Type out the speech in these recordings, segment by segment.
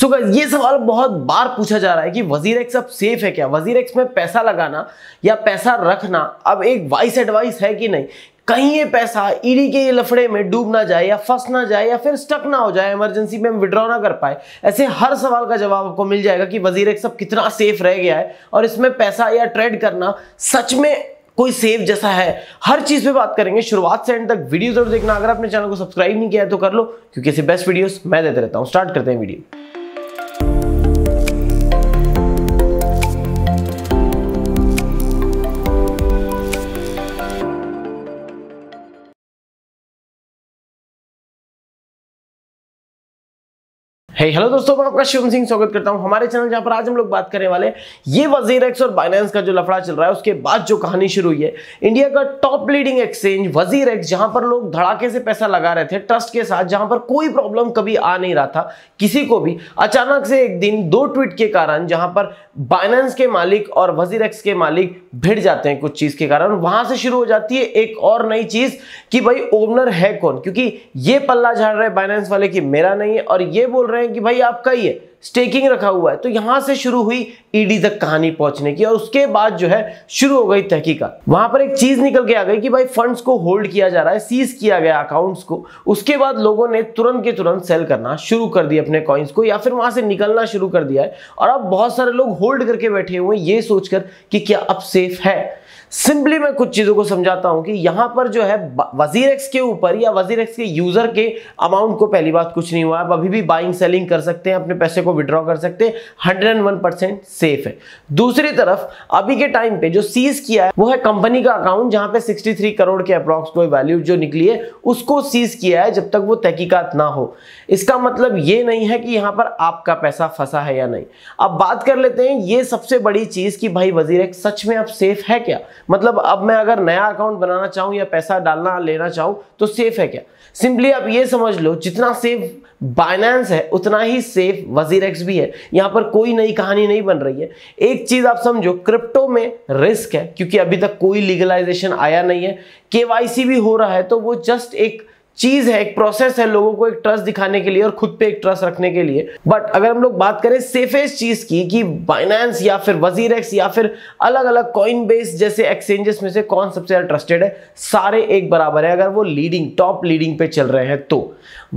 सो so ये सवाल बहुत बार पूछा जा रहा है कि वजीर एक्स अब सेफ है क्या वजीर एक्स में पैसा लगाना या पैसा रखना अब एक वाइस एडवाइस है कि नहीं कहीं ये पैसा ईडी के लफड़े में डूब ना जाए या फंस ना जाए या फिर स्टक ना हो जाए इमरजेंसी में हम विड्रॉ ना कर पाए ऐसे हर सवाल का जवाब आपको मिल जाएगा कि वजीर एक सब कितना सेफ रह गया है और इसमें पैसा या ट्रेड करना सच में कोई सेफ जैसा है हर चीज पे बात करेंगे शुरुआत से एंड तक वीडियो जरूर देखना अगर आपने चैनल को सब्सक्राइब नहीं किया है तो कर लो क्योंकि ऐसे बेस्ट वीडियोस मैं देते रहता हूँ स्टार्ट करते हैं वीडियो हे हेलो दोस्तों मैं आपका शिवम सिंह स्वागत करता हूं हमारे चैनल जहां पर आज हम लोग बात करने वाले ये वजीर एक्स और बाइनेंस का जो लफड़ा चल रहा है उसके बाद जो कहानी शुरू हुई है इंडिया का top leading exchange WazirX जहां पर लोग धड़ाके से पैसा लगा रहे थे ट्रस्ट के साथ जहां पर कोई प्रॉब्लम कभी आ नहीं रहा था किसी को भी अचानक से एक दिन दो ट्वीट के कारण जहां पर बाइनेंस के मालिक और वजीर एक्स के मालिक भिड़ जाते हैं कुछ चीज के कारण वहां से शुरू हो जाती है एक और नई चीज कि भाई ओनर है कौन क्योंकि ये पल्ला झाड़ रहे बाइनेंस वाले की मेरा नहीं है और ये बोल रहे हैं हैं कि भाई आपका ही है स्टेकिंग रखा हुआ है तो यहां से शुरू हुई ईडी तक कहानी पहुंचने की और उसके बाद जो है शुरू हो गई तहकीकत वहां पर एक चीज निकल के आ गई कि भाई फंड्स को होल्ड किया जा रहा है सीज किया गया अकाउंट्स को उसके बाद लोगों ने तुरंत के तुरंत सेल करना शुरू कर दिया अपने कॉइन्स को या फिर वहां से निकलना शुरू कर दिया है और अब बहुत सारे लोग होल्ड करके बैठे हुए हैं ये सोचकर कि क्या अब सेफ है सिंपली मैं कुछ चीज़ों को समझाता हूं कि यहां पर जो है वजीर एक्स के ऊपर या वजीर एक्स के यूज़र के अमाउंट को पहली बात कुछ नहीं हुआ अब अभी भी बाइंग सेलिंग ट्रेडिंग कर सकते हैं अपने पैसे को विड्रॉ कर सकते हैं 101% सेफ है दूसरी तरफ अभी के टाइम पे जो सीज किया है वो है कंपनी का अकाउंट जहां पे 63 करोड़ के अप्रॉक्स कोई वैल्यू जो निकली है उसको सीज किया है जब तक वो तहकीकात ना हो इसका मतलब ये नहीं है कि यहां पर आपका पैसा फंसा है या नहीं अब बात कर लेते हैं ये सबसे बड़ी चीज कि भाई वजीर सच में अब सेफ है क्या मतलब अब मैं अगर नया अकाउंट बनाना चाहूं या पैसा डालना लेना चाहूं तो सेफ है क्या सिंपली आप ये समझ लो जितना सेफ बाइनेंस है उतना ही सेफ वजीर एक्स भी है यहां पर कोई नई कहानी नहीं बन रही है एक चीज आप समझो क्रिप्टो में रिस्क है क्योंकि अभी तक कोई लीगलाइजेशन आया नहीं है केवाईसी भी हो रहा है तो वो जस्ट एक चीज है एक प्रोसेस है लोगों को एक ट्रस्ट दिखाने के लिए और खुद पे एक ट्रस्ट रखने के लिए बट अगर हम लोग बात करें सेफेस्ट चीज की कि बाइनेंस या फिर वजीर एक्स या फिर अलग अलग कॉइन बेस जैसे एक्सचेंजेस में से कौन सबसे ज्यादा ट्रस्टेड है सारे एक बराबर है अगर वो लीडिंग टॉप लीडिंग पे चल रहे हैं तो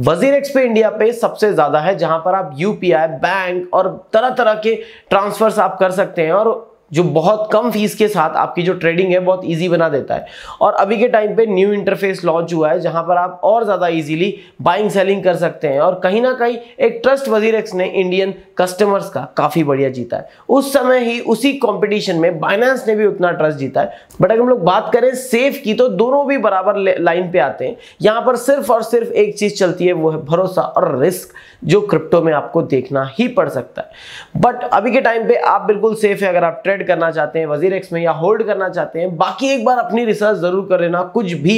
वजीर एक्स पे इंडिया पे सबसे ज्यादा है जहां पर आप यूपीआई बैंक और तरह तरह के ट्रांसफर्स आप कर सकते हैं और जो बहुत कम फीस के साथ आपकी जो ट्रेडिंग है बहुत ईजी बना देता है और अभी के टाइम पे न्यू इंटरफेस लॉन्च हुआ है जहां पर आप और ज़्यादा इजीली बाइंग सेलिंग कर सकते हैं और कहीं ना कहीं एक ट्रस्ट वजीरक्स ने इंडियन कस्टमर्स का काफ़ी बढ़िया जीता है उस समय ही उसी कॉम्पिटिशन में बाइनेंस ने भी उतना ट्रस्ट जीता है बट अगर हम लोग बात करें सेफ की तो दोनों भी बराबर लाइन पे आते हैं यहां पर सिर्फ और सिर्फ एक चीज़ चलती है वो है भरोसा और रिस्क जो क्रिप्टो में आपको देखना ही पड़ सकता है बट अभी के टाइम पे आप बिल्कुल सेफ है अगर आप ट्रेड ट्रेड करना चाहते हैं वजीर एक्स में या होल्ड करना चाहते हैं बाकी एक बार अपनी रिसर्च जरूर कर लेना कुछ भी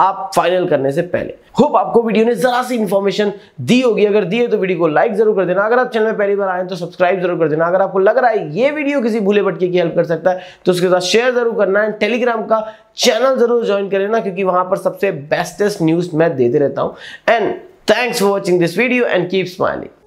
आप फाइनल करने से पहले होप आपको वीडियो ने जरा सी इन्फॉर्मेशन दी होगी अगर दी है तो वीडियो को लाइक जरूर कर देना अगर आप चैनल में पहली बार आए तो सब्सक्राइब जरूर कर देना अगर आपको लग रहा है ये वीडियो किसी भूले भटके की हेल्प कर सकता है तो उसके साथ शेयर जरूर करना है टेलीग्राम का चैनल जरूर ज्वाइन कर लेना क्योंकि वहां पर सबसे बेस्टेस्ट न्यूज मैं देते रहता हूँ and thanks for watching this video and keep smiling